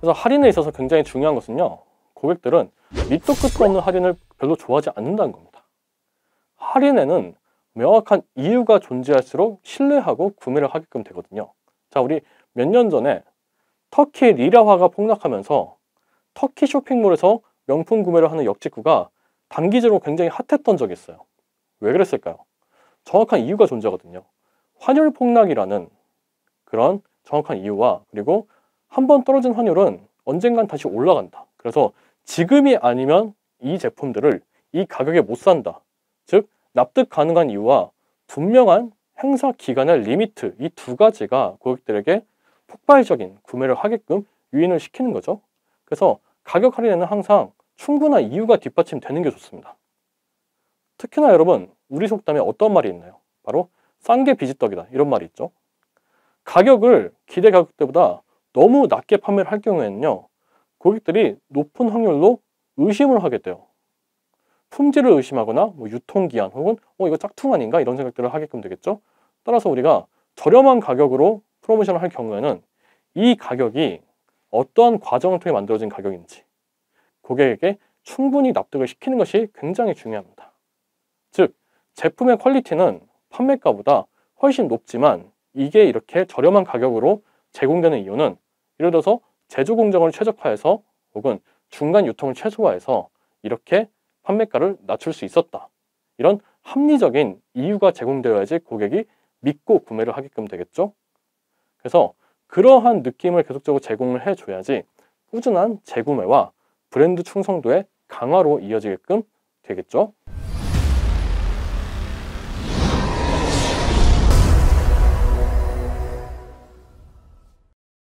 그래서 할인에 있어서 굉장히 중요한 것은요 고객들은 밑도 끝도 없는 할인을 별로 좋아하지 않는다는 겁니다 할인에는 명확한 이유가 존재할수록 신뢰하고 구매를 하게끔 되거든요 자 우리 몇 년 전에 터키 리라화가 폭락하면서 터키 쇼핑몰에서 명품 구매를 하는 역직구가 단기적으로 굉장히 핫했던 적이 있어요 왜 그랬을까요? 정확한 이유가 존재하거든요 환율 폭락이라는 그런 정확한 이유와 그리고 한번 떨어진 환율은 언젠간 다시 올라간다. 그래서 지금이 아니면 이 제품들을 이 가격에 못 산다. 즉 납득 가능한 이유와 분명한 행사 기간의 리미트 이 두 가지가 고객들에게 폭발적인 구매를 하게끔 유인을 시키는 거죠. 그래서 가격 할인에는 항상 충분한 이유가 뒷받침되는 게 좋습니다. 특히나 여러분 우리 속담에 어떤 말이 있나요? 바로 싼 게 비지떡이다 이런 말이 있죠. 가격을 기대 가격대보다 너무 낮게 판매를 할 경우에는요 고객들이 높은 확률로 의심을 하게 돼요 품질을 의심하거나 뭐 유통기한 혹은 어 이거 짝퉁 아닌가 이런 생각들을 하게끔 되겠죠 따라서 우리가 저렴한 가격으로 프로모션을 할 경우에는 이 가격이 어떠한 과정을 통해 만들어진 가격인지 고객에게 충분히 납득을 시키는 것이 굉장히 중요합니다 즉 제품의 퀄리티는 판매가보다 훨씬 높지만 이게 이렇게 저렴한 가격으로 제공되는 이유는 예를 들어서 제조 공정을 최적화해서 혹은 중간 유통을 최소화해서 이렇게 판매가를 낮출 수 있었다. 이런 합리적인 이유가 제공되어야지 고객이 믿고 구매를 하게끔 되겠죠. 그래서 그러한 느낌을 계속적으로 제공을 해줘야지 꾸준한 재구매와 브랜드 충성도의 강화로 이어지게끔 되겠죠.